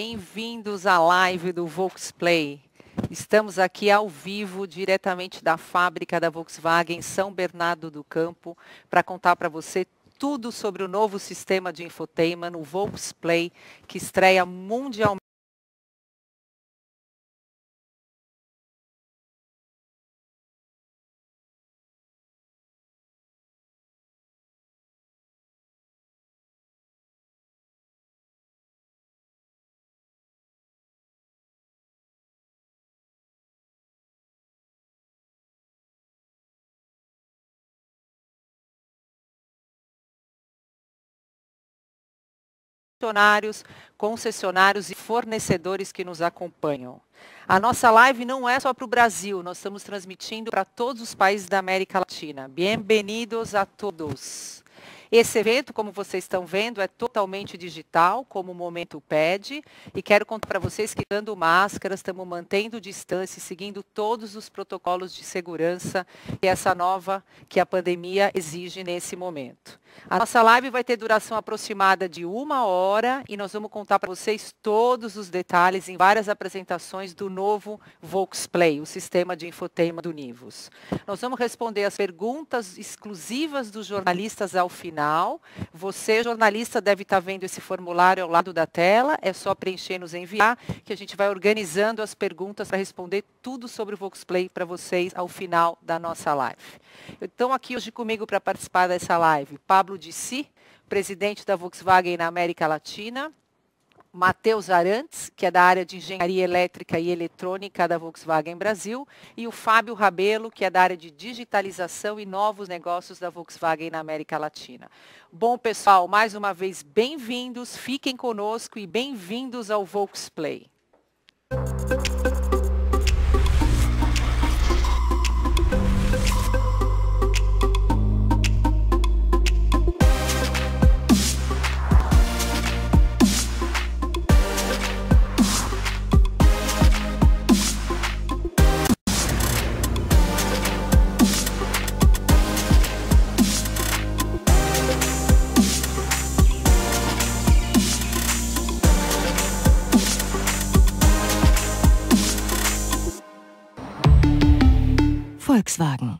Bem-vindos à live do Volksplay. Estamos aqui ao vivo, diretamente da fábrica da Volkswagen São Bernardo do Campo, para contar para você tudo sobre o novo sistema de infotainment, o Volksplay, que estreia mundialmente funcionários, concessionários e fornecedores que nos acompanham. A nossa live não é só para o Brasil, nós estamos transmitindo para todos os países da América Latina. Bem-vindos a todos. Esse evento, como vocês estão vendo, é totalmente digital, como o momento pede, e quero contar para vocês que dando máscaras, estamos mantendo distância, seguindo todos os protocolos de segurança que essa nova que a pandemia exige nesse momento. A nossa live vai ter duração aproximada de uma hora e nós vamos contar para vocês todos os detalhes em várias apresentações do novo Voxplay, o sistema de infotainment do Nivos. Nós vamos responder as perguntas exclusivas dos jornalistas ao final final. Você, jornalista, deve estar vendo esse formulário ao lado da tela. É só preencher e nos enviar, que a gente vai organizando as perguntas para responder tudo sobre o Voxplay para vocês ao final da nossa live. Então, aqui hoje comigo para participar dessa live, Pablo Dissi, presidente da Volkswagen na América Latina, Matheus Arantes, que é da área de Engenharia Elétrica e Eletrônica da Volkswagen Brasil, e o Fábio Rabelo, que é da área de Digitalização e Novos Negócios da Volkswagen na América Latina. Bom, pessoal, mais uma vez, bem-vindos, fiquem conosco e bem-vindos ao Volksplay. Volkswagen.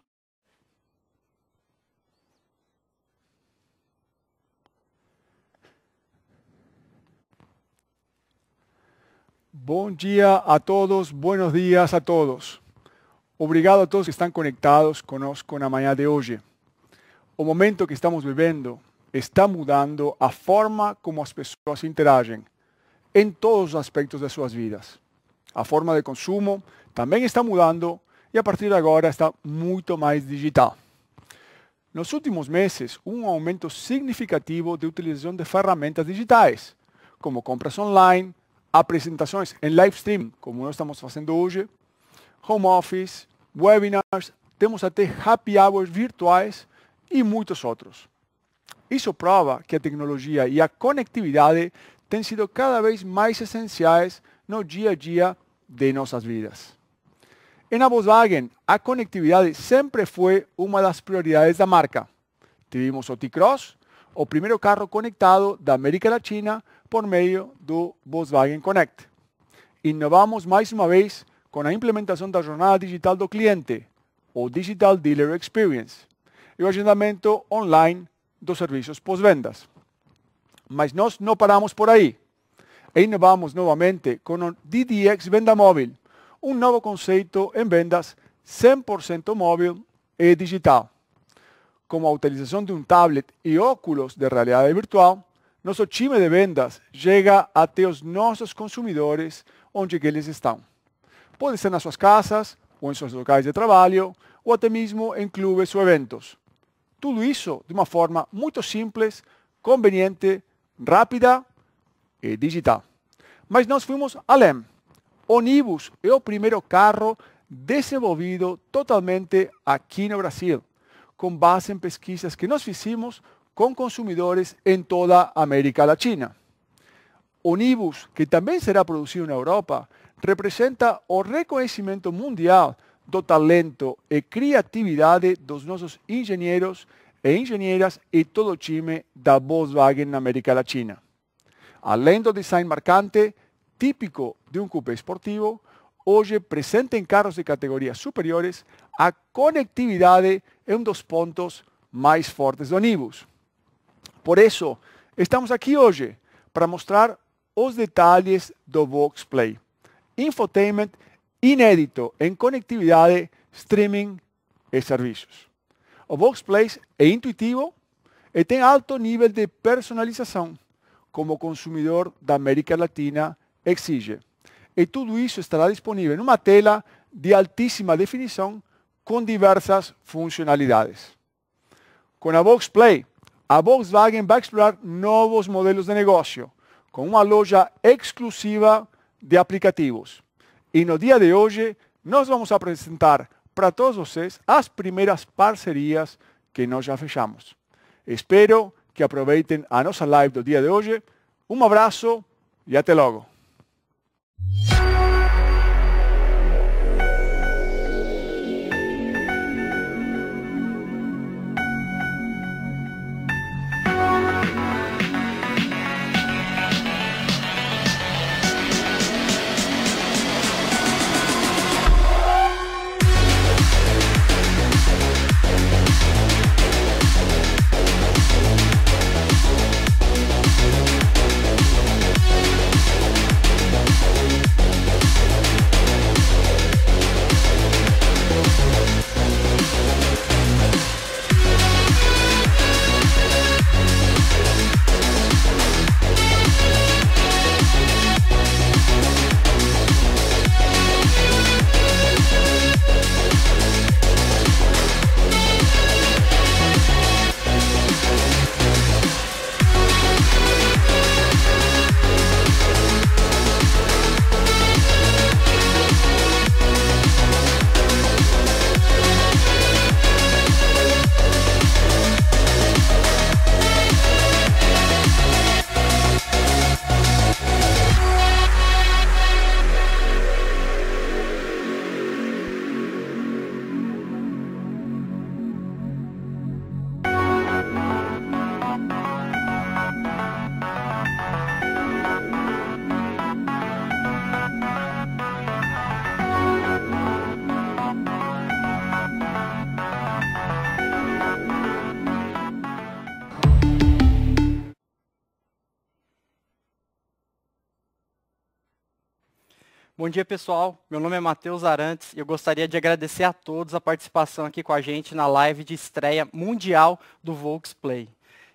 Bom dia a todos, buenos dias a todos. Obrigado a todos que estão conectados conosco na manhã de hoje. O momento que estamos vivendo está mudando a forma como as pessoas interagem em todos os aspectos de suas vidas. A forma de consumo também está mudando e a partir de agora está muito mais digital. Nos últimos meses, um aumento significativo de utilização de ferramentas digitais, como compras online, apresentações em live stream, como nós estamos fazendo hoje, home office, webinars, temos até happy hours virtuais e muitos outros. Isso prova que a tecnologia e a conectividade têm sido cada vez mais essenciais no dia a dia de nossas vidas. En la Volkswagen, a conectividad siempre fue una de las prioridades de la marca. Tivemos o T-Cross, o primeiro carro conectado da América Latina por meio do Volkswagen Connect. Inovamos mais uma vez com a implementação da jornada digital do cliente, ou Digital Dealer Experience, e o agendamento online dos serviços pós-vendas. Mas nós não paramos por aí. E inovamos novamente com o DDX Venda Móvel, um novo conceito em vendas 100% móvel e digital. Com a utilização de um tablet e óculos de realidade virtual, nosso time de vendas chega até os nossos consumidores onde eles estão. Pode ser nas suas casas, ou em seus locais de trabalho, ou até mesmo em clubes ou eventos. Tudo isso de uma forma muito simples, conveniente, rápida e digital. Mas nós fomos além. Onibus é o primeiro carro desenvolvido totalmente aqui no Brasil, com base em pesquisas que nós fizemos com consumidores em toda a América Latina. Onibus, que também será produzido na Europa, representa o reconhecimento mundial do talento e criatividade dos nossos engenheiros e engenheiras e todo o time da Volkswagen na América Latina. Além do design marcante, típico de um coupé esportivo, hoje presente em carros de categorias superiores a conectividade é um dos pontos mais fortes do Onibus. Por isso, estamos aqui hoje para mostrar os detalhes do Voxplay. Play. Infotainment inédito em conectividade, streaming e serviços. O Voxplay Play é intuitivo e tem alto nível de personalização, como consumidor da América Latina exige. E tudo isso estará disponível numa tela de altíssima definição com diversas funcionalidades. Com a Vox Play, a Volkswagen vai explorar novos modelos de negócio, com uma loja exclusiva de aplicativos. E no dia de hoje, nós vamos apresentar para todos vocês as primeiras parcerias que nós já fechamos. Espero que aproveitem a nossa live do dia de hoje. Um abraço e até logo. Yeah. Bom dia, pessoal. Meu nome é Matheus Arantes e eu gostaria de agradecer a todos a participação aqui com a gente na live de estreia mundial do Volksplay.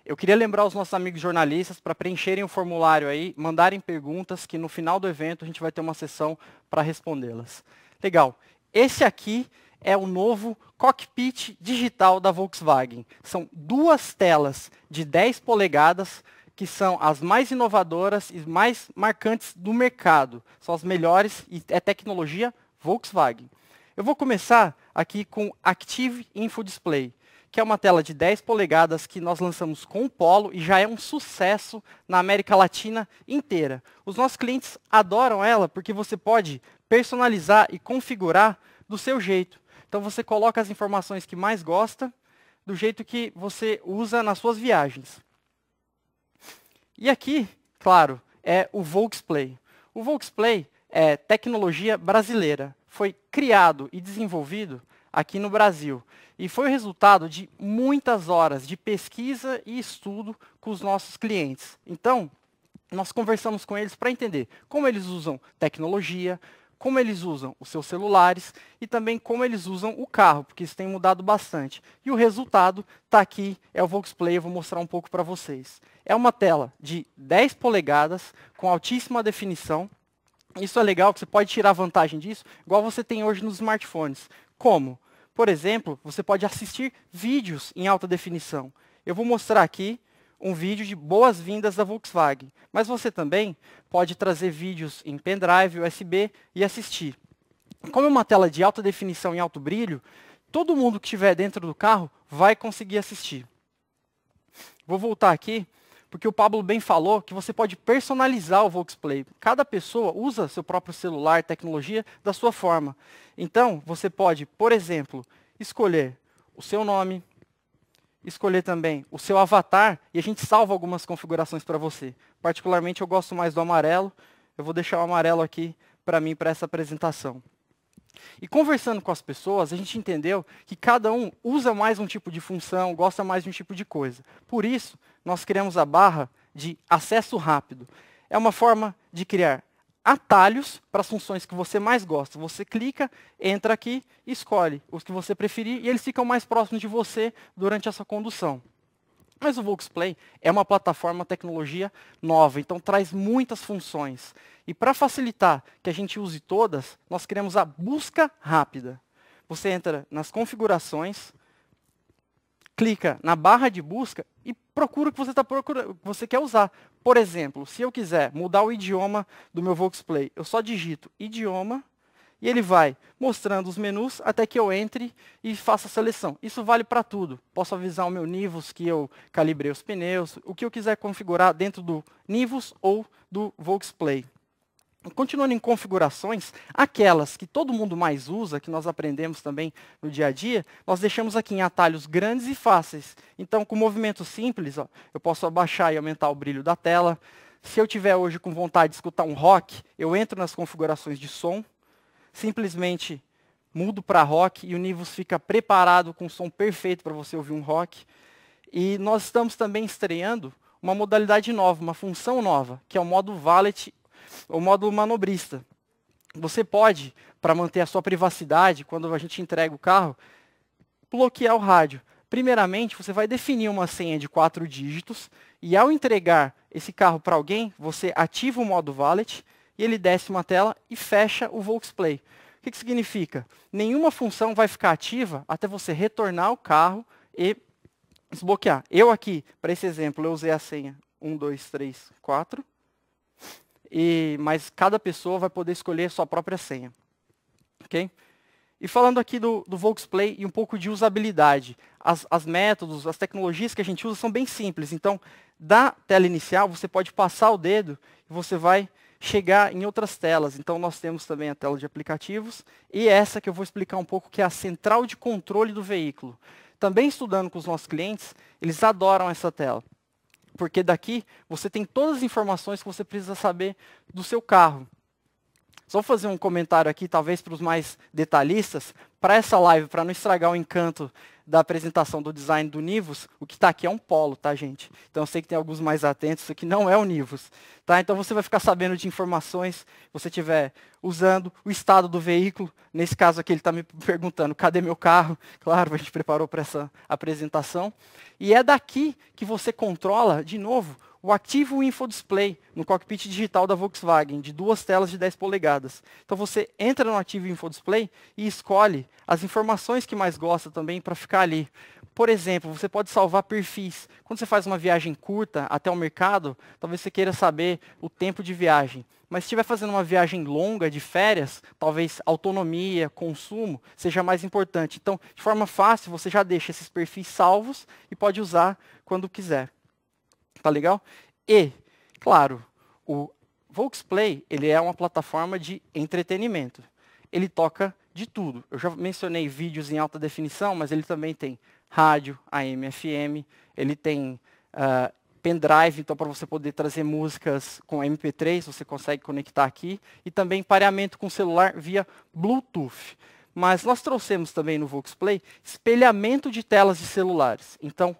Eu queria lembrar os nossos amigos jornalistas para preencherem o formulário aí, mandarem perguntas, que no final do evento a gente vai ter uma sessão para respondê-las. Legal. Esse aqui é o novo cockpit digital da Volkswagen. São duas telas de 10 polegadas que são as mais inovadoras e mais marcantes do mercado. São as melhores e é tecnologia Volkswagen. Eu vou começar aqui com Active Info Display, que é uma tela de 10 polegadas que nós lançamos com o Polo e já é um sucesso na América Latina inteira. Os nossos clientes adoram ela porque você pode personalizar e configurar do seu jeito. Então você coloca as informações que mais gosta do jeito que você usa nas suas viagens. E aqui, claro, é o Volksplay. O Volksplay é tecnologia brasileira. Foi criado e desenvolvido aqui no Brasil. E foi o resultado de muitas horas de pesquisa e estudo com os nossos clientes. Então, nós conversamos com eles para entender como eles usam tecnologia, como eles usam os seus celulares e também como eles usam o carro, porque isso tem mudado bastante. E o resultado está aqui, é o Volksplay, eu vou mostrar um pouco para vocês. É uma tela de 10 polegadas, com altíssima definição. Isso é legal, que você pode tirar vantagem disso, igual você tem hoje nos smartphones. Como? Por exemplo, você pode assistir vídeos em alta definição. Eu vou mostrar aqui um vídeo de boas-vindas da Volkswagen, mas você também pode trazer vídeos em pendrive, USB e assistir. Como é uma tela de alta definição e alto brilho, todo mundo que estiver dentro do carro vai conseguir assistir. Vou voltar aqui, porque o Pablo bem falou que você pode personalizar o Volksplay. Cada pessoa usa seu próprio celular, tecnologia, da sua forma. Então, você pode, por exemplo, escolher o seu nome, escolher também o seu avatar e a gente salva algumas configurações para você. Particularmente eu gosto mais do amarelo, eu vou deixar o amarelo aqui para mim para essa apresentação. E conversando com as pessoas, a gente entendeu que cada um usa mais um tipo de função, gosta mais de um tipo de coisa. Por isso, nós criamos a barra de acesso rápido. É uma forma de criar atalhos para as funções que você mais gosta. Você clica, entra aqui, escolhe os que você preferir e eles ficam mais próximos de você durante essa condução. Mas o Voxplay é uma plataforma, tecnologia nova, então traz muitas funções. E para facilitar que a gente use todas, nós criamos a busca rápida. Você entra nas configurações, clica na barra de busca e procura o que você, está procurando, você quer usar. Por exemplo, se eu quiser mudar o idioma do meu Voxplay, eu só digito idioma e ele vai mostrando os menus até que eu entre e faça a seleção. Isso vale para tudo. Posso avisar o meu Nivus que eu calibrei os pneus, o que eu quiser configurar dentro do Nivus ou do Voxplay. Continuando em configurações, aquelas que todo mundo mais usa, que nós aprendemos também no dia a dia, nós deixamos aqui em atalhos grandes e fáceis. Então, com movimento simples, ó, eu posso abaixar e aumentar o brilho da tela. Se eu tiver hoje com vontade de escutar um rock, eu entro nas configurações de som, simplesmente mudo para rock e o Nivus fica preparado com o som perfeito para você ouvir um rock. E nós estamos também estreando uma modalidade nova, uma função nova, que é o modo Valet o módulo manobrista. Você pode, para manter a sua privacidade, quando a gente entrega o carro, bloquear o rádio. Primeiramente, você vai definir uma senha de quatro dígitos e ao entregar esse carro para alguém, você ativa o modo Wallet e ele desce uma tela e fecha o Volksplay. O que, que significa? Nenhuma função vai ficar ativa até você retornar o carro e desbloquear. Eu aqui, para esse exemplo, eu usei a senha 1, 2, 3, 4 e mas cada pessoa vai poder escolher sua própria senha. ok? E falando aqui do, do Volksplay e um pouco de usabilidade, as, as métodos, as tecnologias que a gente usa são bem simples. Então, da tela inicial, você pode passar o dedo e você vai chegar em outras telas. Então, nós temos também a tela de aplicativos e essa que eu vou explicar um pouco, que é a central de controle do veículo. Também estudando com os nossos clientes, eles adoram essa tela porque daqui você tem todas as informações que você precisa saber do seu carro. Só fazer um comentário aqui, talvez para os mais detalhistas, para essa live, para não estragar o encanto da apresentação do design do Nivus, o que está aqui é um polo, tá, gente? Então eu sei que tem alguns mais atentos, isso aqui não é o Nivus. Tá? Então você vai ficar sabendo de informações, você estiver usando o estado do veículo. Nesse caso aqui ele está me perguntando, cadê meu carro? Claro, a gente preparou para essa apresentação. E é daqui que você controla, de novo, o ativo InfoDisplay no cockpit digital da Volkswagen, de duas telas de 10 polegadas. Então você entra no ativo InfoDisplay e escolhe as informações que mais gosta também para ficar ali. Por exemplo, você pode salvar perfis. Quando você faz uma viagem curta até o mercado, talvez você queira saber o tempo de viagem. Mas se estiver fazendo uma viagem longa, de férias, talvez autonomia, consumo, seja mais importante. Então, de forma fácil, você já deixa esses perfis salvos e pode usar quando quiser. Tá legal? E, claro, o Volksplay, ele é uma plataforma de entretenimento. Ele toca de tudo. Eu já mencionei vídeos em alta definição, mas ele também tem rádio, AM, FM, ele tem uh, pendrive, então para você poder trazer músicas com MP3, você consegue conectar aqui, e também pareamento com celular via Bluetooth. Mas nós trouxemos também no Voxplay espelhamento de telas de celulares. Então,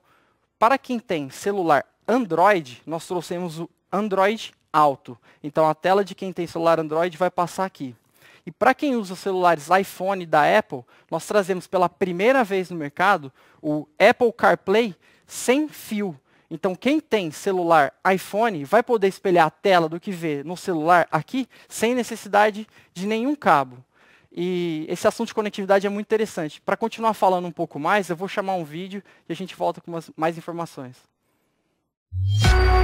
para quem tem celular Android, nós trouxemos o Android Auto. Então, a tela de quem tem celular Android vai passar aqui. E para quem usa celulares iPhone da Apple, nós trazemos pela primeira vez no mercado o Apple CarPlay sem fio. Então, quem tem celular iPhone vai poder espelhar a tela do que vê no celular aqui sem necessidade de nenhum cabo. E esse assunto de conectividade é muito interessante. Para continuar falando um pouco mais, eu vou chamar um vídeo e a gente volta com mais informações. Thank you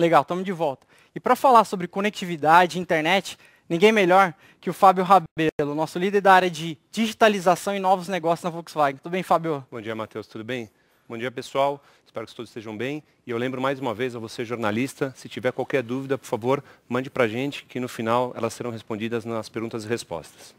Legal, estamos de volta. E para falar sobre conectividade, internet, ninguém melhor que o Fábio Rabelo, nosso líder da área de digitalização e novos negócios na Volkswagen. Tudo bem, Fábio? Bom dia, Matheus. Tudo bem? Bom dia, pessoal. Espero que todos estejam bem. E eu lembro mais uma vez a você, jornalista, se tiver qualquer dúvida, por favor, mande para a gente, que no final elas serão respondidas nas perguntas e respostas.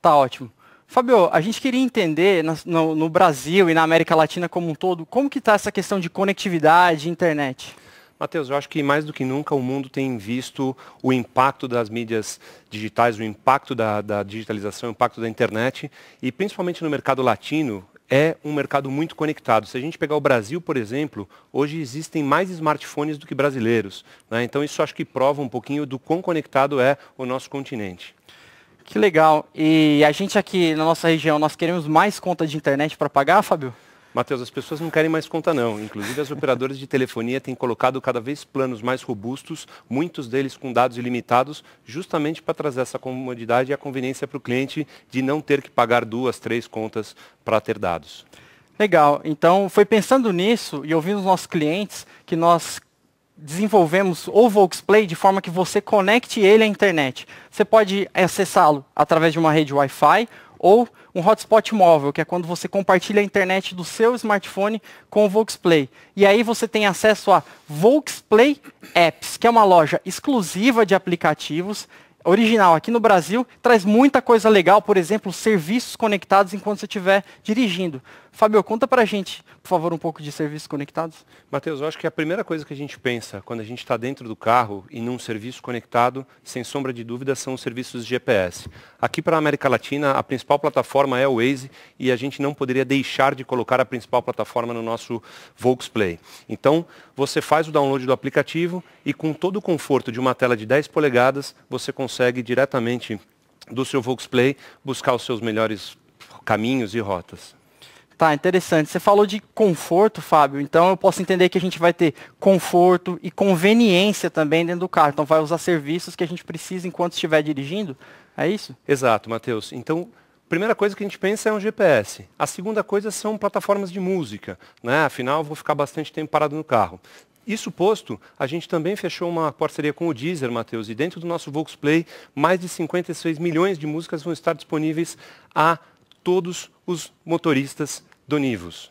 Tá ótimo. Fábio, a gente queria entender no, no Brasil e na América Latina como um todo, como que está essa questão de conectividade, internet? Matheus, eu acho que mais do que nunca o mundo tem visto o impacto das mídias digitais, o impacto da, da, digitalização, o impacto da internet, e principalmente no mercado latino, é um mercado muito conectado. Se a gente pegar o Brasil, por exemplo, hoje existem mais smartphones do que brasileiros. Né? Então isso acho que prova um pouquinho do quão conectado é o nosso continente. Que legal. E a gente aqui na nossa região, nós queremos mais conta de internet para pagar, Fábio? Matheus, as pessoas não querem mais conta não. Inclusive as operadoras de telefonia têm colocado cada vez planos mais robustos, muitos deles com dados ilimitados, justamente para trazer essa comodidade e a conveniência para o cliente de não ter que pagar duas, três contas para ter dados. Legal. Então foi pensando nisso e ouvindo os nossos clientes que nós desenvolvemos o Volksplay de forma que você conecte ele à internet. Você pode acessá-lo através de uma rede Wi-Fi ou um hotspot móvel, que é quando você compartilha a internet do seu smartphone com o Voxplay. E aí você tem acesso a Voxplay Apps, que é uma loja exclusiva de aplicativos, original aqui no Brasil, traz muita coisa legal, por exemplo, serviços conectados enquanto você estiver dirigindo. Fábio, conta para a gente, por favor, um pouco de serviços conectados. Matheus, eu acho que a primeira coisa que a gente pensa quando a gente está dentro do carro e num serviço conectado, sem sombra de dúvida, são os serviços de GPS. Aqui para a América Latina, a principal plataforma é o Waze e a gente não poderia deixar de colocar a principal plataforma no nosso Volksplay. Então, você faz o download do aplicativo e com todo o conforto de uma tela de 10 polegadas, você consegue diretamente do seu Volksplay buscar os seus melhores caminhos e rotas. Tá, interessante. Você falou de conforto, Fábio. Então eu posso entender que a gente vai ter conforto e conveniência também dentro do carro. Então vai usar serviços que a gente precisa enquanto estiver dirigindo. É isso? Exato, Matheus. Então, primeira coisa que a gente pensa é um GPS. A segunda coisa são plataformas de música. Né? Afinal, eu vou ficar bastante tempo parado no carro. Isso posto, a gente também fechou uma parceria com o Deezer, Matheus, e dentro do nosso play mais de 56 milhões de músicas vão estar disponíveis a todos os motoristas do Nivus.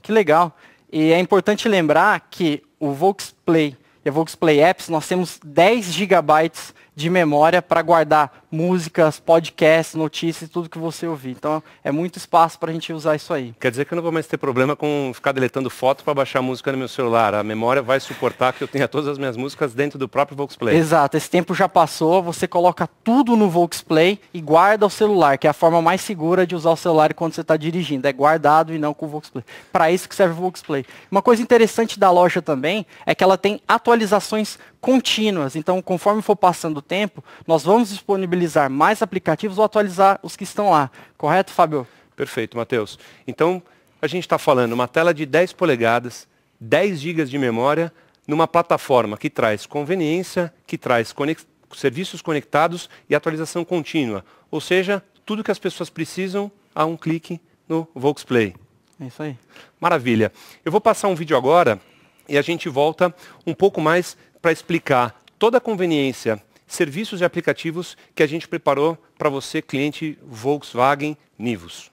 Que legal. E é importante lembrar que o Voxplay e a Voxplay Apps, nós temos 10 gigabytes de memória para guardar músicas, podcasts, notícias, tudo que você ouvir. Então é muito espaço para a gente usar isso aí. Quer dizer que eu não vou mais ter problema com ficar deletando foto para baixar música no meu celular. A memória vai suportar que eu tenha todas as minhas músicas dentro do próprio Voxplay. Exato, esse tempo já passou, você coloca tudo no Voxplay e guarda o celular, que é a forma mais segura de usar o celular quando você está dirigindo. É guardado e não com o Voxplay. Para isso que serve o Voxplay. Uma coisa interessante da loja também é que ela tem atualizações contínuas. Então, conforme for passando o tempo, nós vamos disponibilizar mais aplicativos ou atualizar os que estão lá. Correto, Fábio? Perfeito, Matheus. Então, a gente está falando uma tela de 10 polegadas, 10 GB de memória, numa plataforma que traz conveniência, que traz conex... serviços conectados e atualização contínua. Ou seja, tudo que as pessoas precisam a um clique no Play É isso aí. Maravilha. Eu vou passar um vídeo agora e a gente volta um pouco mais para explicar toda a conveniência serviços e aplicativos que a gente preparou para você, cliente Volkswagen Nivus.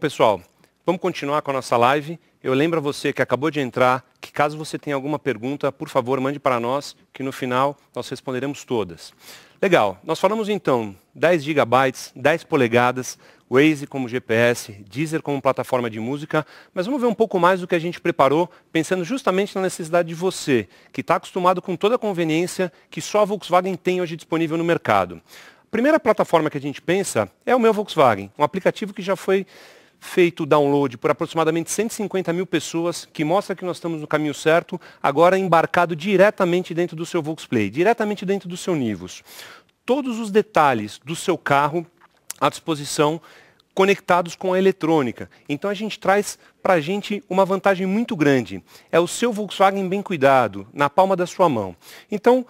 pessoal, vamos continuar com a nossa live. Eu lembro a você que acabou de entrar, que caso você tenha alguma pergunta, por favor, mande para nós, que no final nós responderemos todas. Legal, nós falamos então 10 gigabytes, 10 polegadas, Waze como GPS, Deezer como plataforma de música, mas vamos ver um pouco mais do que a gente preparou, pensando justamente na necessidade de você, que está acostumado com toda a conveniência que só a Volkswagen tem hoje disponível no mercado. A primeira plataforma que a gente pensa é o Meu Volkswagen, um aplicativo que já foi feito download por aproximadamente 150 mil pessoas, que mostra que nós estamos no caminho certo, agora embarcado diretamente dentro do seu Volksplay, diretamente dentro do seu Nivus. Todos os detalhes do seu carro à disposição conectados com a eletrônica. Então a gente traz para a gente uma vantagem muito grande. É o seu Volkswagen bem cuidado, na palma da sua mão. Então,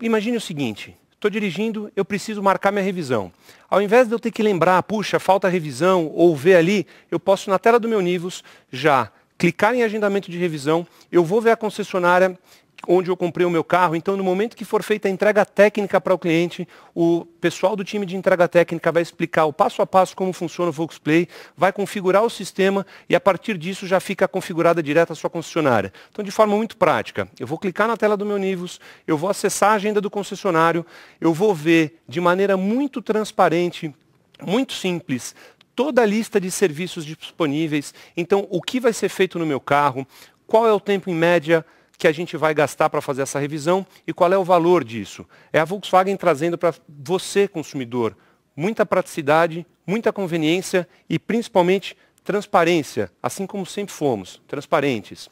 imagine o seguinte, estou dirigindo, eu preciso marcar minha revisão. Ao invés de eu ter que lembrar, puxa, falta revisão, ou ver ali, eu posso na tela do meu Nivus já clicar em agendamento de revisão, eu vou ver a concessionária onde eu comprei o meu carro. Então, no momento que for feita a entrega técnica para o cliente, o pessoal do time de entrega técnica vai explicar o passo a passo como funciona o Volksplay, vai configurar o sistema e a partir disso já fica configurada direto a sua concessionária. Então, de forma muito prática, eu vou clicar na tela do meu Nivus, eu vou acessar a agenda do concessionário, eu vou ver de maneira muito transparente, muito simples, toda a lista de serviços disponíveis. Então, o que vai ser feito no meu carro, qual é o tempo em média que a gente vai gastar para fazer essa revisão e qual é o valor disso. É a Volkswagen trazendo para você, consumidor, muita praticidade, muita conveniência e principalmente transparência, assim como sempre fomos, transparentes.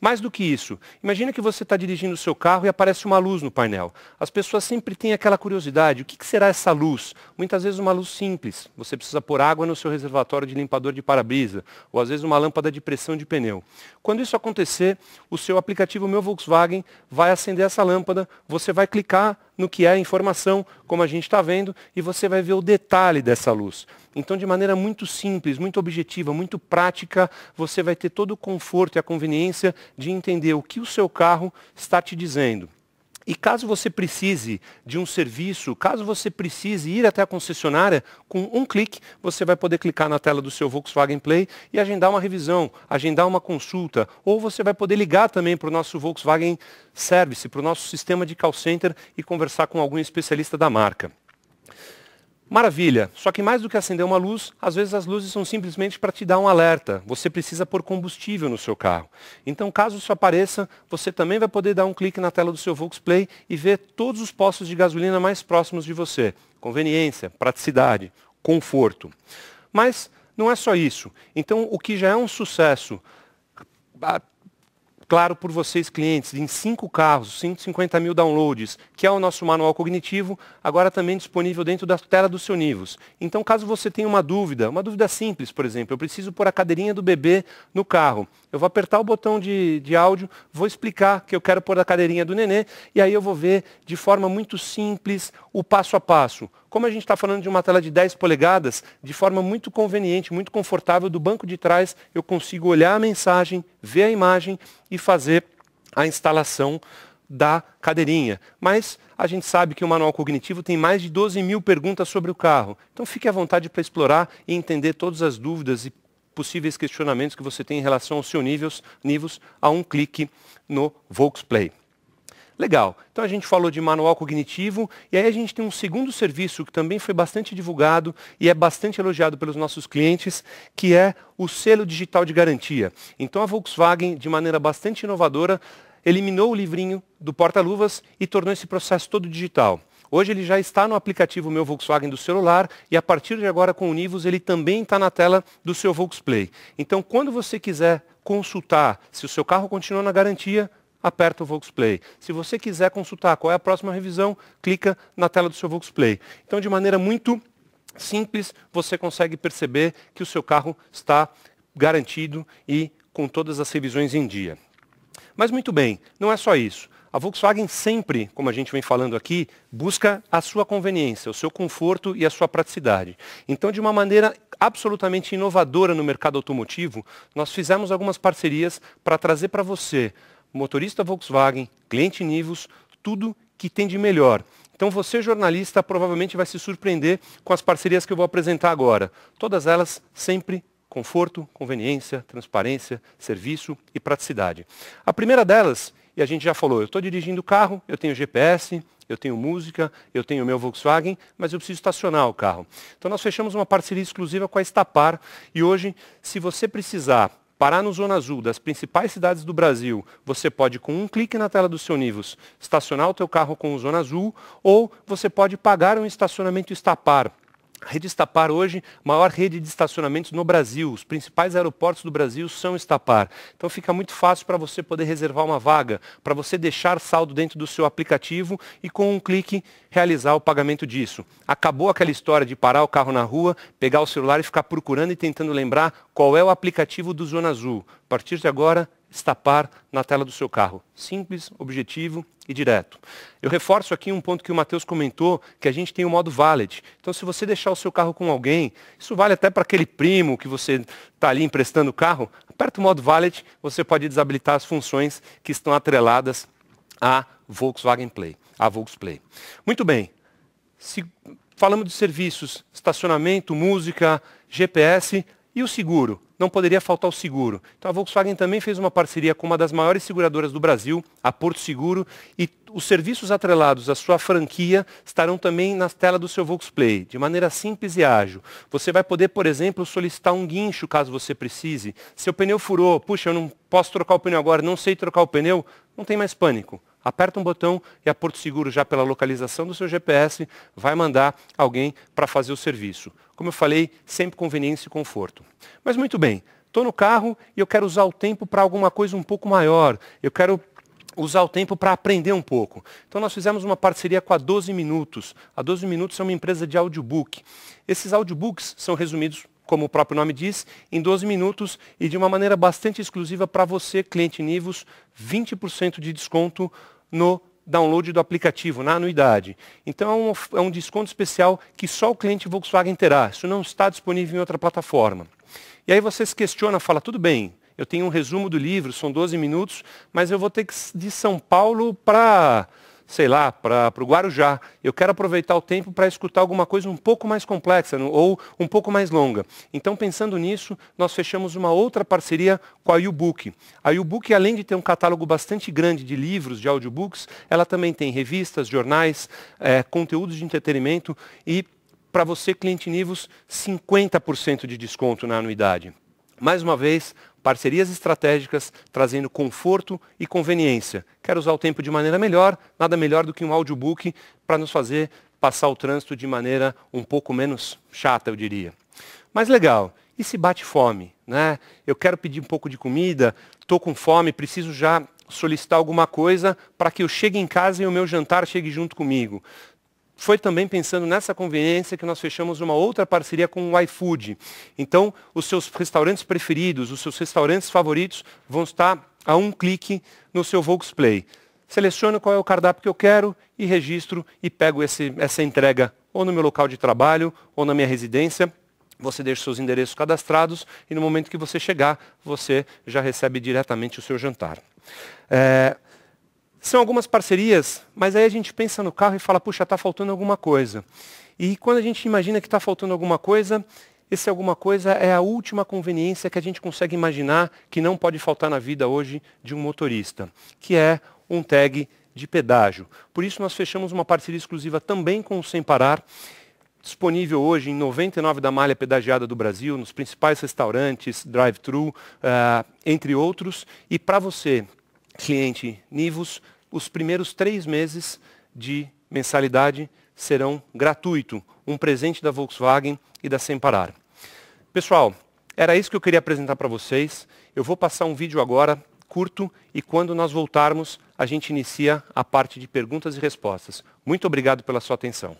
Mais do que isso, imagina que você está dirigindo o seu carro e aparece uma luz no painel. As pessoas sempre têm aquela curiosidade, o que, que será essa luz? Muitas vezes uma luz simples, você precisa pôr água no seu reservatório de limpador de para-brisa, ou às vezes uma lâmpada de pressão de pneu. Quando isso acontecer, o seu aplicativo Meu Volkswagen vai acender essa lâmpada, você vai clicar no que é a informação, como a gente está vendo, e você vai ver o detalhe dessa luz. Então, de maneira muito simples, muito objetiva, muito prática, você vai ter todo o conforto e a conveniência de entender o que o seu carro está te dizendo. E caso você precise de um serviço, caso você precise ir até a concessionária, com um clique você vai poder clicar na tela do seu Volkswagen Play e agendar uma revisão, agendar uma consulta, ou você vai poder ligar também para o nosso Volkswagen Service, para o nosso sistema de call center e conversar com algum especialista da marca. Maravilha, só que mais do que acender uma luz, às vezes as luzes são simplesmente para te dar um alerta. Você precisa pôr combustível no seu carro. Então, caso isso apareça, você também vai poder dar um clique na tela do seu Volksplay e ver todos os postos de gasolina mais próximos de você. Conveniência, praticidade, conforto. Mas não é só isso. Então, o que já é um sucesso claro por vocês, clientes, em cinco carros, 150 mil downloads, que é o nosso manual cognitivo, agora também disponível dentro da tela do seu Nivus. Então, caso você tenha uma dúvida, uma dúvida simples, por exemplo, eu preciso pôr a cadeirinha do bebê no carro. Eu vou apertar o botão de, de áudio, vou explicar que eu quero pôr a cadeirinha do nenê, e aí eu vou ver de forma muito simples o passo a passo como a gente está falando de uma tela de 10 polegadas, de forma muito conveniente, muito confortável, do banco de trás, eu consigo olhar a mensagem, ver a imagem e fazer a instalação da cadeirinha. Mas a gente sabe que o manual cognitivo tem mais de 12 mil perguntas sobre o carro. Então fique à vontade para explorar e entender todas as dúvidas e possíveis questionamentos que você tem em relação aos seus níveis, níveis a um clique no Volksplay. Legal. Então a gente falou de manual cognitivo e aí a gente tem um segundo serviço que também foi bastante divulgado e é bastante elogiado pelos nossos clientes, que é o selo digital de garantia. Então a Volkswagen, de maneira bastante inovadora, eliminou o livrinho do porta-luvas e tornou esse processo todo digital. Hoje ele já está no aplicativo Meu Volkswagen do celular e a partir de agora com o Nivus ele também está na tela do seu Volksplay. Então quando você quiser consultar se o seu carro continua na garantia, aperta o Voxplay. Se você quiser consultar qual é a próxima revisão, clica na tela do seu Voxplay. Então, de maneira muito simples, você consegue perceber que o seu carro está garantido e com todas as revisões em dia. Mas muito bem, não é só isso. A Volkswagen sempre, como a gente vem falando aqui, busca a sua conveniência, o seu conforto e a sua praticidade. Então, de uma maneira absolutamente inovadora no mercado automotivo, nós fizemos algumas parcerias para trazer para você motorista Volkswagen, cliente Nivus, tudo que tem de melhor. Então você, jornalista, provavelmente vai se surpreender com as parcerias que eu vou apresentar agora. Todas elas sempre conforto, conveniência, transparência, serviço e praticidade. A primeira delas, e a gente já falou, eu estou dirigindo o carro, eu tenho GPS, eu tenho música, eu tenho o meu Volkswagen, mas eu preciso estacionar o carro. Então nós fechamos uma parceria exclusiva com a Estapar e hoje, se você precisar Parar no Zona Azul das principais cidades do Brasil, você pode, com um clique na tela do seu Nivus, estacionar o teu carro com o Zona Azul ou você pode pagar um estacionamento estapar a rede Estapar hoje, maior rede de estacionamentos no Brasil. Os principais aeroportos do Brasil são Estapar. Então fica muito fácil para você poder reservar uma vaga, para você deixar saldo dentro do seu aplicativo e com um clique realizar o pagamento disso. Acabou aquela história de parar o carro na rua, pegar o celular e ficar procurando e tentando lembrar qual é o aplicativo do Zona Azul. A partir de agora, estapar na tela do seu carro. Simples, objetivo e direto. Eu reforço aqui um ponto que o Matheus comentou, que a gente tem o modo valet. Então, se você deixar o seu carro com alguém, isso vale até para aquele primo que você está ali emprestando o carro, aperta o modo valet, você pode desabilitar as funções que estão atreladas à Volkswagen Play, à Volksplay. Muito bem. Se falamos de serviços, estacionamento, música, GPS, e o seguro? Não poderia faltar o seguro. Então a Volkswagen também fez uma parceria com uma das maiores seguradoras do Brasil, a Porto Seguro, e os serviços atrelados à sua franquia estarão também na tela do seu Volksplay, de maneira simples e ágil. Você vai poder, por exemplo, solicitar um guincho caso você precise. Seu pneu furou, puxa, eu não posso trocar o pneu agora, não sei trocar o pneu, não tem mais pânico. Aperta um botão e a Porto Seguro, já pela localização do seu GPS, vai mandar alguém para fazer o serviço como eu falei, sempre conveniência e conforto. Mas muito bem, estou no carro e eu quero usar o tempo para alguma coisa um pouco maior. Eu quero usar o tempo para aprender um pouco. Então nós fizemos uma parceria com a 12 Minutos. A 12 Minutos é uma empresa de audiobook. Esses audiobooks são resumidos como o próprio nome diz, em 12 minutos e de uma maneira bastante exclusiva para você, cliente Nivus, 20% de desconto no download do aplicativo na anuidade. Então é, é um, desconto especial que só o cliente Volkswagen terá. Isso não está disponível em outra plataforma. E aí você se questiona, fala, tudo bem, eu tenho um resumo do livro, são 12 minutos, mas eu vou ter que ir de São Paulo para sei lá, para o Guarujá. Eu quero aproveitar o tempo para escutar alguma coisa um pouco mais complexa ou um pouco mais longa. Então, pensando nisso, nós fechamos uma outra parceria com a U-Book. A U-Book, além de ter um catálogo bastante grande de livros, de audiobooks, ela também tem revistas, jornais, é, conteúdos de entretenimento e, para você, cliente Nivos, 50% de desconto na anuidade. Mais uma vez, parcerias estratégicas trazendo conforto e conveniência. Quero usar o tempo de maneira melhor, nada melhor do que um audiobook para nos fazer passar o trânsito de maneira um pouco menos chata, eu diria. Mas legal, e se bate fome? Né? Eu quero pedir um pouco de comida, estou com fome, preciso já solicitar alguma coisa para que eu chegue em casa e o meu jantar chegue junto comigo foi também pensando nessa conveniência que nós fechamos uma outra parceria com o iFood. Então, os seus restaurantes preferidos, os seus restaurantes favoritos vão estar a um clique no seu Volksplay. Seleciono qual é o cardápio que eu quero e registro e pego esse, essa entrega ou no meu local de trabalho ou na minha residência. Você deixa seus endereços cadastrados e no momento que você chegar, você já recebe diretamente o seu jantar. É... São algumas parcerias, mas aí a gente pensa no carro e fala, puxa, está faltando alguma coisa. E quando a gente imagina que está faltando alguma coisa, esse alguma coisa é a última conveniência que a gente consegue imaginar que não pode faltar na vida hoje de um motorista, que é um tag de pedágio. Por isso nós fechamos uma parceria exclusiva também com o Sem Parar, disponível hoje em 99 da malha pedagiada do Brasil, nos principais restaurantes, drive-thru, uh, entre outros. E para você cliente Nivus, os primeiros três meses de mensalidade serão gratuito, um presente da Volkswagen e da Sem Parar. Pessoal, era isso que eu queria apresentar para vocês. Eu vou passar um vídeo agora curto e quando nós voltarmos, a gente inicia a parte de perguntas e respostas. Muito obrigado pela sua atenção.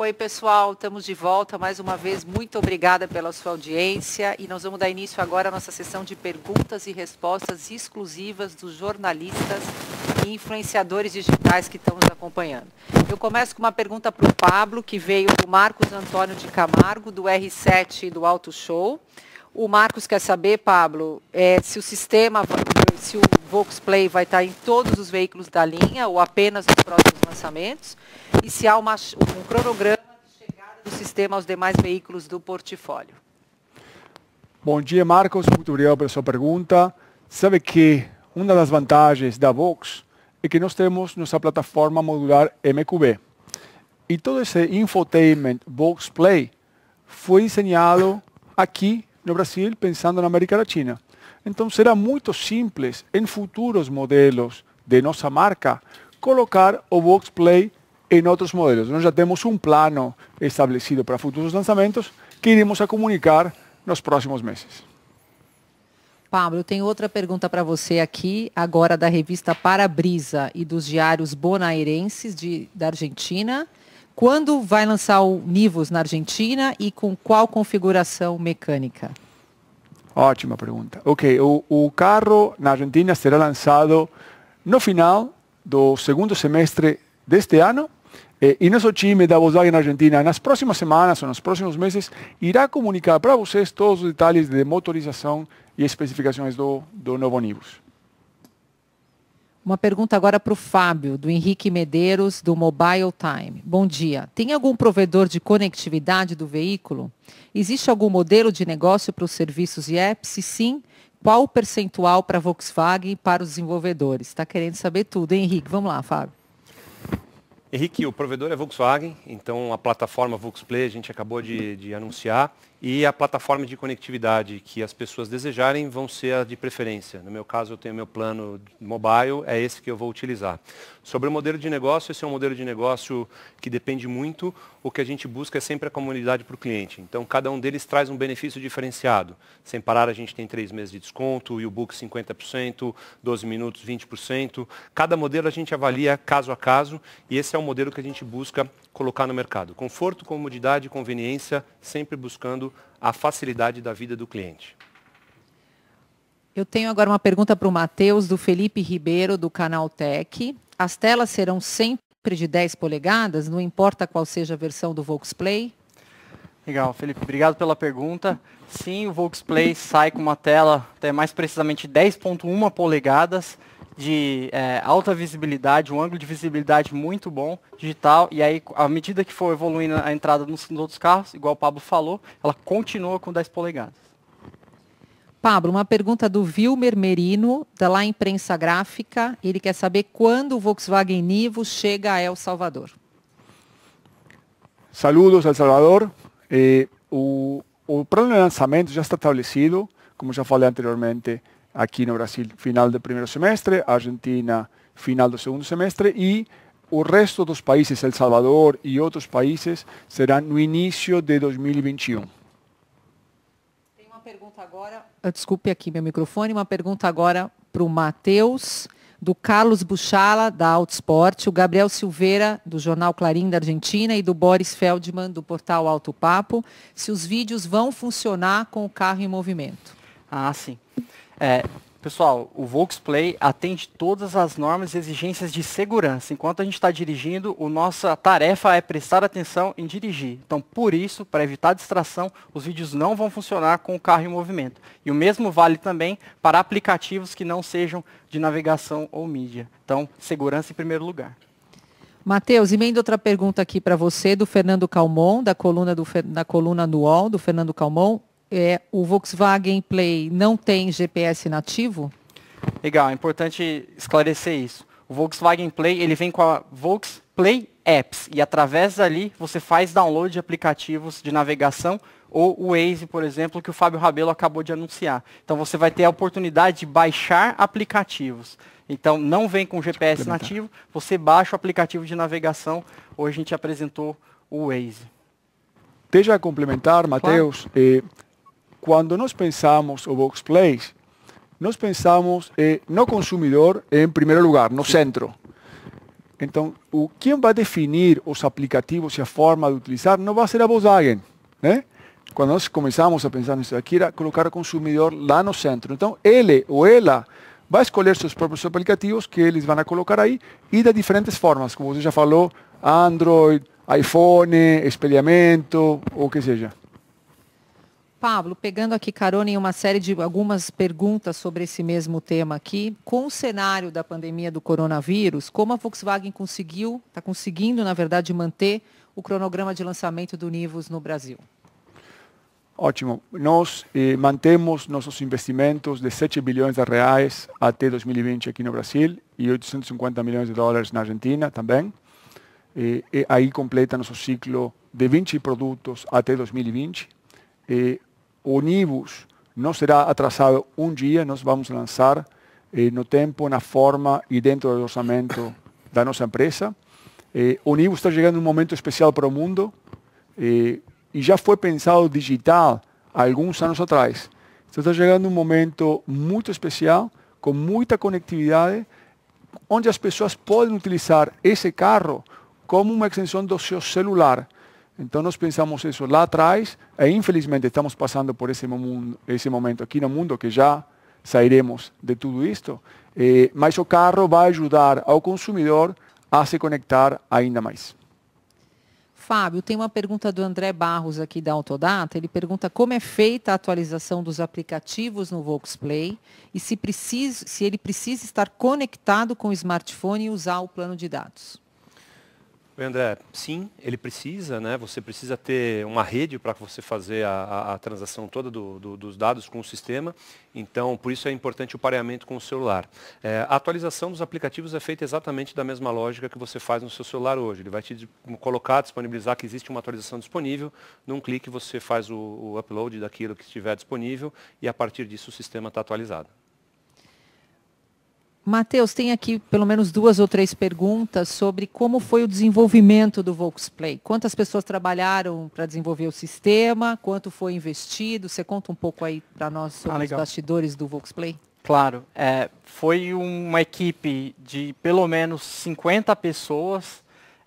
Oi, pessoal, estamos de volta mais uma vez. Muito obrigada pela sua audiência e nós vamos dar início agora à nossa sessão de perguntas e respostas exclusivas dos jornalistas e influenciadores digitais que estão nos acompanhando. Eu começo com uma pergunta para o Pablo, que veio do Marcos Antônio de Camargo, do R7 e do Alto Show. O Marcos quer saber, Pablo, é, se o sistema, se o Voxplay vai estar em todos os veículos da linha ou apenas nos próximos lançamentos, e se há uma, um cronograma de chegada do sistema aos demais veículos do portfólio. Bom dia, Marcos. Muito obrigado pela sua pergunta. Sabe que uma das vantagens da Vox é que nós temos nossa plataforma modular MQB. E todo esse infotainment Vox Play foi desenhado aqui no Brasil, pensando na América Latina. Então será muito simples em futuros modelos de nossa marca colocar o Box Play em outros modelos. Nós já temos um plano estabelecido para futuros lançamentos que iremos a comunicar nos próximos meses. Pablo, tem outra pergunta para você aqui, agora da revista Para Brisa e dos diários bonairenses de, da Argentina quando vai lançar o Nivus na Argentina e com qual configuração mecânica? Ótima pergunta. Ok, o, o carro na Argentina será lançado no final do segundo semestre deste ano eh, e nosso time da Volkswagen Argentina, nas próximas semanas ou nos próximos meses, irá comunicar para vocês todos os detalhes de motorização e especificações do, do novo Nivus. Uma pergunta agora para o Fábio, do Henrique Medeiros, do Mobile Time. Bom dia. Tem algum provedor de conectividade do veículo? Existe algum modelo de negócio para os serviços e apps? Se sim, qual o percentual para a Volkswagen e para os desenvolvedores? Está querendo saber tudo, hein, Henrique? Vamos lá, Fábio. Henrique, o provedor é Volkswagen, então a plataforma Volksplay a gente acabou de, de anunciar. E a plataforma de conectividade que as pessoas desejarem vão ser a de preferência. No meu caso, eu tenho meu plano mobile, é esse que eu vou utilizar. Sobre o modelo de negócio, esse é um modelo de negócio que depende muito. O que a gente busca é sempre a comunidade para o cliente. Então, cada um deles traz um benefício diferenciado. Sem parar, a gente tem três meses de desconto, e o book 50%, 12 minutos 20%. Cada modelo a gente avalia caso a caso e esse é o modelo que a gente busca colocar no mercado. Conforto, comodidade, conveniência, sempre buscando a facilidade da vida do cliente. Eu tenho agora uma pergunta para o Matheus, do Felipe Ribeiro, do Canal Tech. As telas serão sempre de 10 polegadas, não importa qual seja a versão do Volksplay? Legal, Felipe, obrigado pela pergunta. Sim, o Volksplay sai com uma tela até mais precisamente 10.1 polegadas, de é, alta visibilidade, um ângulo de visibilidade muito bom, digital, e aí, à medida que for evoluindo a entrada nos, nos outros carros, igual o Pablo falou, ela continua com 10 polegadas. Pablo, uma pergunta do Vilmer Merino, da lá Imprensa Gráfica. Ele quer saber quando o Volkswagen Nivo chega a El Salvador. Saludos, El Salvador. Eh, o, o plano de lançamento já está estabelecido, como já falei anteriormente aqui no Brasil final do primeiro semestre, Argentina final do segundo semestre e o resto dos países, El Salvador e outros países, será no início de 2021. Tem uma pergunta agora. Ah, Desculpe aqui meu microfone, uma pergunta agora para o Matheus, do Carlos Buchala, da Autosport, o Gabriel Silveira, do jornal Clarim da Argentina, e do Boris Feldman, do portal Alto Papo, se os vídeos vão funcionar com o carro em movimento. Ah, sim. É, pessoal, o Volksplay atende todas as normas e exigências de segurança. Enquanto a gente está dirigindo, a nossa tarefa é prestar atenção em dirigir. Então, por isso, para evitar distração, os vídeos não vão funcionar com o carro em movimento. E o mesmo vale também para aplicativos que não sejam de navegação ou mídia. Então, segurança em primeiro lugar. Matheus, emenda outra pergunta aqui para você, do Fernando Calmon, da coluna, do, da coluna no do Fernando Calmon é, o Volkswagen Play não tem GPS nativo? Legal, é importante esclarecer isso. O Volkswagen Play, ele vem com a Volkswagen Play Apps e através dali você faz download de aplicativos de navegação ou o Waze, por exemplo, que o Fábio Rabelo acabou de anunciar. Então você vai ter a oportunidade de baixar aplicativos. Então não vem com GPS nativo, você baixa o aplicativo de navegação. Hoje a gente apresentou o Waze. Deixa complementar, Matheus. Claro. Eh, quando nós pensamos o box place, nós pensamos eh, no consumidor em primeiro lugar, no centro. Então, o, quem vai definir os aplicativos e a forma de utilizar não vai ser a Volkswagen. Né? ¿eh? Quando nós começamos a pensar nisso aqui, era colocar o consumidor lá no centro. Então, ele ou ela vai escolher seus próprios aplicativos que eles vão colocar aí e de diferentes formas, como você já falou, Android, iPhone, espelhamento, ou o que seja. Pablo, pegando aqui carona em uma série de algumas perguntas sobre esse mesmo tema aqui, com o cenário da pandemia do coronavírus, como a Volkswagen conseguiu, está conseguindo, na verdade, manter o cronograma de lançamento do Nivus no Brasil? Ótimo. Nós eh, mantemos nossos investimentos de 7 bilhões de reais até 2020 aqui no Brasil e 850 milhões de dólares na Argentina também. E, eh, e aí completa nosso ciclo de 20 produtos até 2020. E ônibus não será atrasado um dia, nós vamos lançar eh, no tempo, na forma e dentro do orçamento da nossa empresa. Eh, o ônibus está chegando em um momento especial para o mundo eh, e já foi pensado digital há alguns anos atrás. Então está chegando um momento muito especial, com muita conectividade, onde as pessoas podem utilizar esse carro como uma extensão do seu celular. Então nós pensamos isso lá atrás e infelizmente estamos passando por esse, mundo, esse momento aqui no mundo que já sairemos de tudo isto, eh, mas o carro vai ajudar ao consumidor a se conectar ainda mais. Fábio, tem uma pergunta do André Barros aqui da Autodata. Ele pergunta como é feita a atualização dos aplicativos no Play e se, precisa, se ele precisa estar conectado com o smartphone e usar o plano de dados. Oi, André. Sim, ele precisa, né? Você precisa ter uma rede para você fazer a, a, a transação toda do, do, dos dados com o sistema. Então, por isso é importante o pareamento com o celular. É, a atualização dos aplicativos é feita exatamente da mesma lógica que você faz no seu celular hoje. Ele vai te colocar, disponibilizar que existe uma atualização disponível. Num clique você faz o, o upload daquilo que estiver disponível e a partir disso o sistema está atualizado. Matheus, tem aqui pelo menos duas ou três perguntas sobre como foi o desenvolvimento do Volksplay. Quantas pessoas trabalharam para desenvolver o sistema? Quanto foi investido? Você conta um pouco aí para nós sobre ah, os bastidores do Volksplay? Claro. É, foi uma equipe de pelo menos 50 pessoas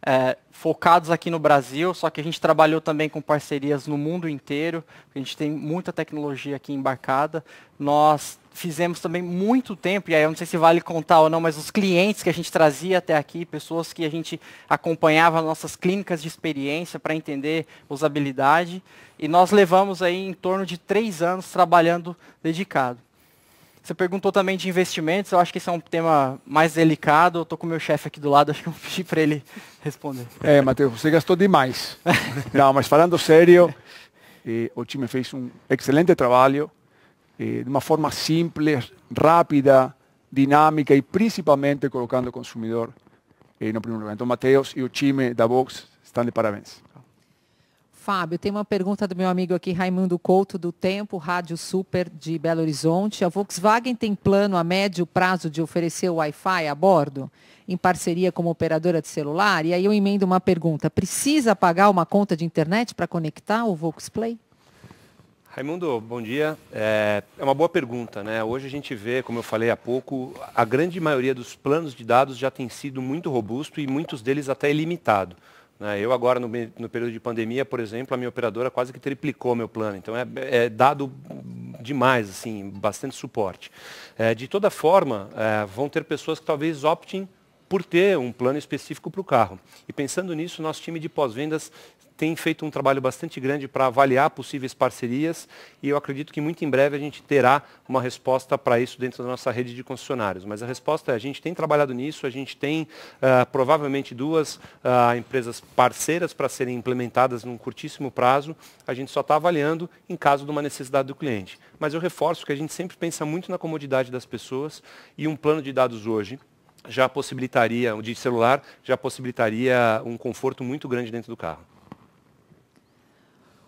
é, focados aqui no Brasil, só que a gente trabalhou também com parcerias no mundo inteiro. A gente tem muita tecnologia aqui embarcada. Nós fizemos também muito tempo, e aí eu não sei se vale contar ou não, mas os clientes que a gente trazia até aqui, pessoas que a gente acompanhava nossas clínicas de experiência para entender usabilidade, e nós levamos aí em torno de três anos trabalhando dedicado. Você perguntou também de investimentos, eu acho que esse é um tema mais delicado, eu estou com o meu chefe aqui do lado, acho que eu vou pedir para ele responder. É, Matheus, você gastou demais. não, mas falando sério, o time fez um excelente trabalho, eh, de uma forma simples, rápida, dinâmica e principalmente colocando o consumidor eh, no primeiro lugar. Então, Mateus e o time da Vox estão de parabéns. Fábio, tem uma pergunta do meu amigo aqui, Raimundo Couto, do Tempo, Rádio Super de Belo Horizonte. A Volkswagen tem plano a médio prazo de oferecer o Wi-Fi a bordo, em parceria com uma operadora de celular? E aí eu emendo uma pergunta: precisa pagar uma conta de internet para conectar o Play? Raimundo, bom dia. É, é, uma boa pergunta, né? Hoje a gente vê, como eu falei há pouco, a grande maioria dos planos de dados já tem sido muito robusto e muitos deles até ilimitado. Né? Eu agora, no, no período de pandemia, por exemplo, a minha operadora quase que triplicou meu plano. Então é, é dado demais, assim, bastante suporte. É, de toda forma, é, vão ter pessoas que talvez optem por ter um plano específico para o carro. E pensando nisso, nosso time de pós-vendas tem feito um trabalho bastante grande para avaliar possíveis parcerias e eu acredito que muito em breve a gente terá uma resposta para isso dentro da nossa rede de concessionários. Mas a resposta é, a gente tem trabalhado nisso, a gente tem uh, provavelmente duas uh, empresas parceiras para serem implementadas num curtíssimo prazo, a gente só está avaliando em caso de uma necessidade do cliente. Mas eu reforço que a gente sempre pensa muito na comodidade das pessoas e um plano de dados hoje já possibilitaria, de celular, já possibilitaria um conforto muito grande dentro do carro.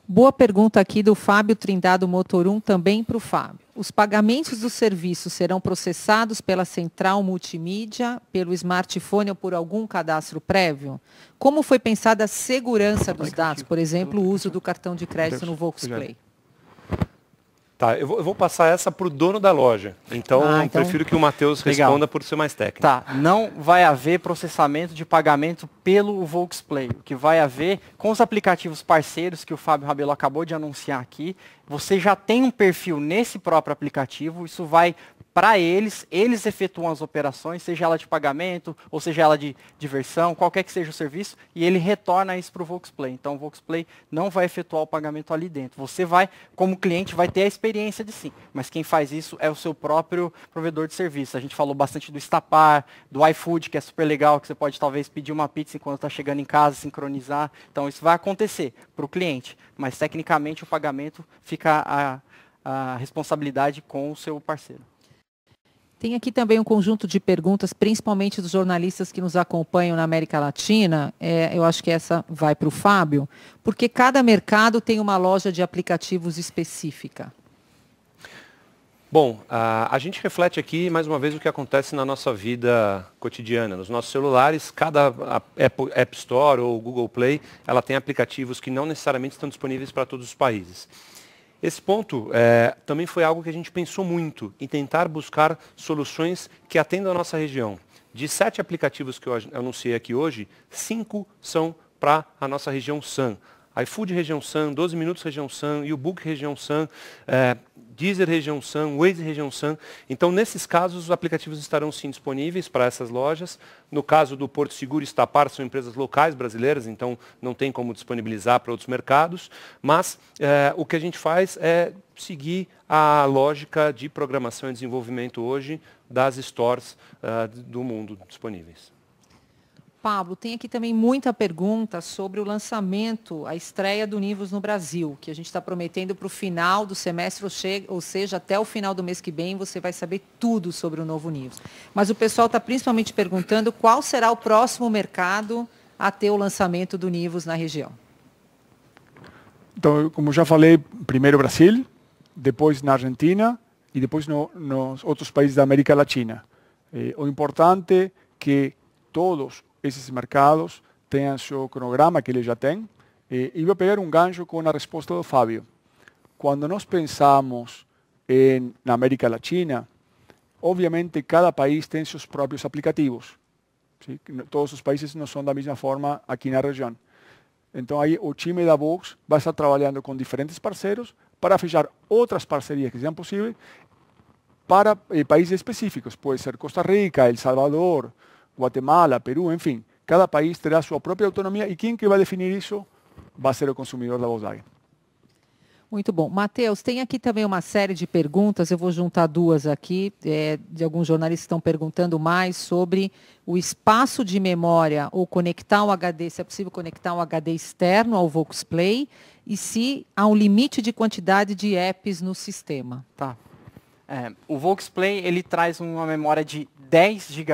Boa pergunta aqui do Fábio Trindado Motorum, também para o Fábio. Os pagamentos do serviço serão processados pela central multimídia, pelo smartphone ou por algum cadastro prévio? Como foi pensada a segurança dos dados, por exemplo, o uso do cartão de crédito no Volksplay? Tá, eu vou, eu vou passar essa para o dono da loja. Então, ah, então... prefiro que o Matheus responda por ser mais técnico. Tá, não vai haver processamento de pagamento pelo Volksplay. O que vai haver com os aplicativos parceiros que o Fábio Rabelo acabou de anunciar aqui, você já tem um perfil nesse próprio aplicativo, isso vai para eles, eles efetuam as operações, seja ela de pagamento, ou seja ela de diversão, qualquer que seja o serviço, e ele retorna isso para o Voxplay. Então o Voxplay não vai efetuar o pagamento ali dentro. Você vai, como cliente, vai ter a experiência de sim, mas quem faz isso é o seu próprio provedor de serviço. A gente falou bastante do Estapar, do iFood, que é super legal, que você pode talvez pedir uma pizza enquanto está chegando em casa, sincronizar. Então isso vai acontecer para o cliente, mas tecnicamente o pagamento fica a, a responsabilidade com o seu parceiro. Tem aqui também um conjunto de perguntas, principalmente dos jornalistas que nos acompanham na América Latina. É, eu acho que essa vai para o Fábio, porque cada mercado tem uma loja de aplicativos específica. Bom, a, a gente reflete aqui mais uma vez o que acontece na nossa vida cotidiana. Nos nossos celulares, cada Apple, App Store ou Google Play, ela tem aplicativos que não necessariamente estão disponíveis para todos os países. Esse ponto é, também foi algo que a gente pensou muito em tentar buscar soluções que atendam a nossa região. De sete aplicativos que eu anunciei aqui hoje, cinco são para a nossa região SAM iFood região SAM, 12 Minutos região SAM, YouBook região SAM, é, Deezer região SAM, Waze região SAM. Então, nesses casos, os aplicativos estarão sim disponíveis para essas lojas. No caso do Porto Seguro e Estapar, são empresas locais brasileiras, então não tem como disponibilizar para outros mercados. Mas é, o que a gente faz é seguir a lógica de programação e desenvolvimento hoje das stores uh, do mundo disponíveis. Pablo, tem aqui também muita pergunta sobre o lançamento, a estreia do Nivus no Brasil, que a gente está prometendo para o final do semestre, ou seja, até o final do mês que vem, você vai saber tudo sobre o novo Nivus. Mas o pessoal está principalmente perguntando qual será o próximo mercado a ter o lançamento do Nivus na região. Então, como já falei, primeiro Brasil, depois na Argentina e depois no, nos outros países da América Latina. Eh, o importante é que todos esses mercados tenham seu cronograma, que ele já tem. E, e vou pegar um gancho com a resposta do Fábio. Quando nós pensamos em, na América Latina, obviamente cada país tem seus próprios aplicativos. Sim? Todos os países não são da mesma forma aqui na região. Então aí o time da Vox vai estar trabalhando com diferentes parceiros para fechar outras parcerias que sejam possíveis para eh, países específicos. Pode ser Costa Rica, El Salvador, Guatemala, Peru, enfim, cada país terá sua própria autonomia e quem que vai definir isso vai ser o consumidor da Volkswagen. Muito bom. Matheus, tem aqui também uma série de perguntas, eu vou juntar duas aqui, é, de alguns jornalistas que estão perguntando mais sobre o espaço de memória ou conectar um HD, se é possível conectar um HD externo ao Voxplay e se há um limite de quantidade de apps no sistema. Tá. É, o Volksplay ele traz uma memória de 10 GB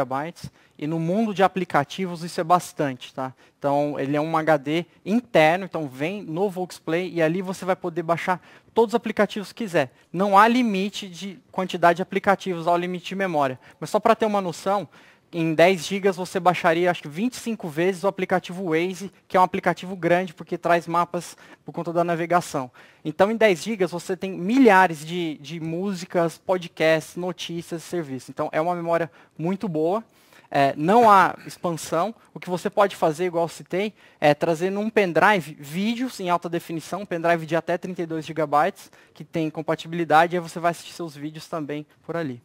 e no mundo de aplicativos isso é bastante, tá? Então ele é um HD interno, então vem no Volksplay e ali você vai poder baixar todos os aplicativos que quiser. Não há limite de quantidade de aplicativos, há o limite de memória. Mas só para ter uma noção, em 10 GB você baixaria acho que 25 vezes o aplicativo Waze, que é um aplicativo grande porque traz mapas por conta da navegação. Então em 10 GB você tem milhares de, de músicas, podcasts, notícias e serviços. Então é uma memória muito boa. É, não há expansão. O que você pode fazer, igual citei, é trazer num pendrive vídeos em alta definição, um pendrive de até 32 GB, que tem compatibilidade, e aí você vai assistir seus vídeos também por ali.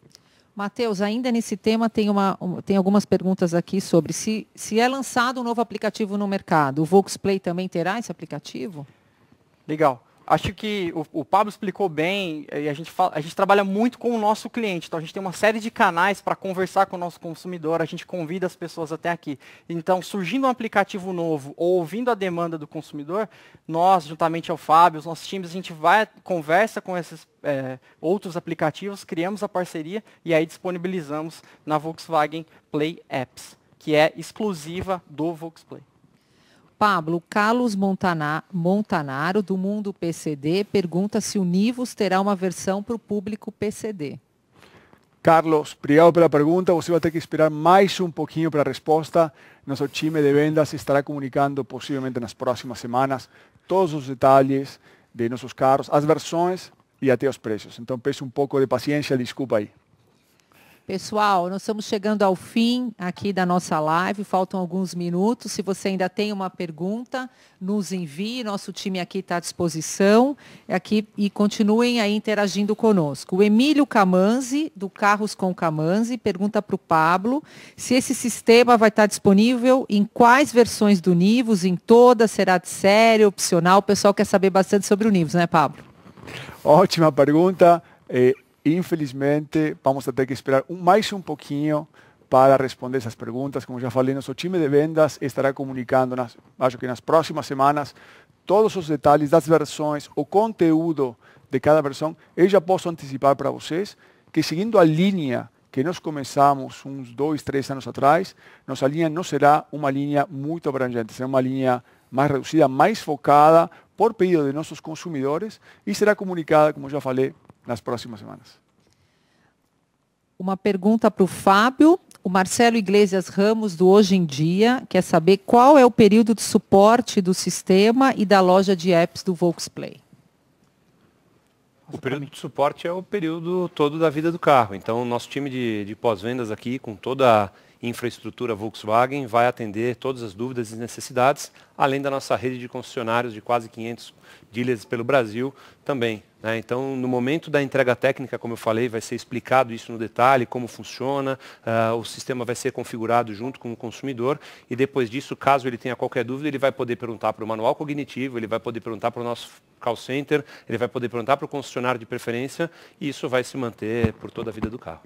Matheus, ainda nesse tema tem, uma, tem algumas perguntas aqui sobre se, se é lançado um novo aplicativo no mercado, o Volksplay também terá esse aplicativo? Legal acho que o, o, Pablo explicou bem, eh, e a gente, fala, a gente trabalha muito com o nosso cliente, então a gente tem uma série de canais para conversar com o nosso consumidor, a gente convida as pessoas até aqui. Então, surgindo um aplicativo novo ou ouvindo a demanda do consumidor, nós, juntamente ao Fábio, os nossos times, a gente vai, conversa com esses é, outros aplicativos, criamos a parceria e aí disponibilizamos na Volkswagen Play Apps, que é exclusiva do Volkswagen. Pablo, Carlos Montana, Montanaro, do Mundo PCD, pergunta se o Nivus terá uma versão para o público PCD. Carlos, obrigado pela pergunta. Você vai ter que esperar mais um pouquinho para a resposta. Nosso time de vendas estará comunicando possivelmente nas próximas semanas todos os detalhes de nossos carros, as versões e até os preços. Então, peço um pouco de paciência, desculpa aí. Pessoal, nós estamos chegando ao fim aqui da nossa live, faltam alguns minutos. Se você ainda tem uma pergunta, nos envie, nosso time aqui está à disposição é aqui, e continuem aí interagindo conosco. O Emílio Camanzi, do Carros com Camanzi, pergunta para o Pablo se esse sistema vai estar disponível em quais versões do Nivus, em todas, será de série, opcional? O pessoal quer saber bastante sobre o Nivus, né, Pablo? Ótima pergunta. Eh, Infelizmente, vamos ter que esperar mais um pouquinho para responder essas perguntas. Como já falei, nosso time de vendas estará comunicando, nas, acho que nas próximas semanas, todos os detalhes das versões, o conteúdo de cada versão. Eu já posso antecipar para vocês que, seguindo a linha que nós começamos uns dois, três anos atrás, nossa linha não será uma linha muito abrangente, será uma linha mais reduzida, mais focada por pedido de nossos consumidores e será comunicada, como já falei, nas próximas semanas. Uma pergunta para o Fábio. O Marcelo Iglesias Ramos, do Hoje em Dia, quer saber qual é o período de suporte do sistema e da loja de apps do Volksplay. O período de suporte é o período todo da vida do carro. Então, o nosso time de, de pós-vendas aqui, com toda a infraestrutura Volkswagen vai atender todas as dúvidas e necessidades, além da nossa rede de concessionários de quase 500 dealers pelo Brasil também. Né? Então, no momento da entrega técnica, como eu falei, vai ser explicado isso no detalhe, como funciona, uh, o sistema vai ser configurado junto com o consumidor e depois disso, caso ele tenha qualquer dúvida, ele vai poder perguntar para o manual cognitivo, ele vai poder perguntar para o nosso call center, ele vai poder perguntar para o concessionário de preferência e isso vai se manter por toda a vida do carro.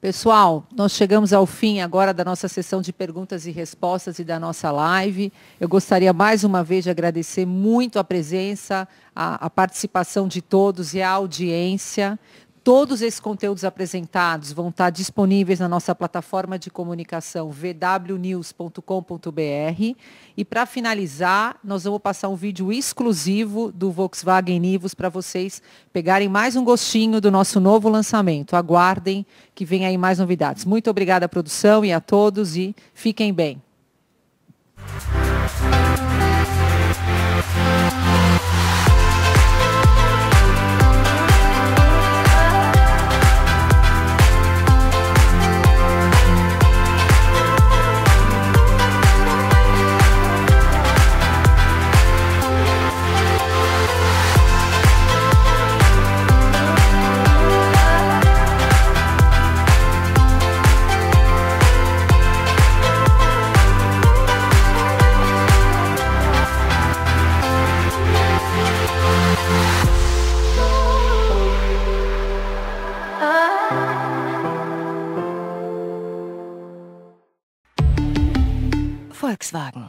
Pessoal, nós chegamos ao fim agora da nossa sessão de perguntas e respostas e da nossa live. Eu gostaria mais uma vez de agradecer muito a presença, a, a participação de todos e a audiência. Todos esses conteúdos apresentados vão estar disponíveis na nossa plataforma de comunicação vwnews.com.br. E para finalizar, nós vamos passar um vídeo exclusivo do Volkswagen Nivus para vocês pegarem mais um gostinho do nosso novo lançamento. Aguardem que vem aí mais novidades. Muito obrigada à produção e a todos e fiquem bem. Volkswagen.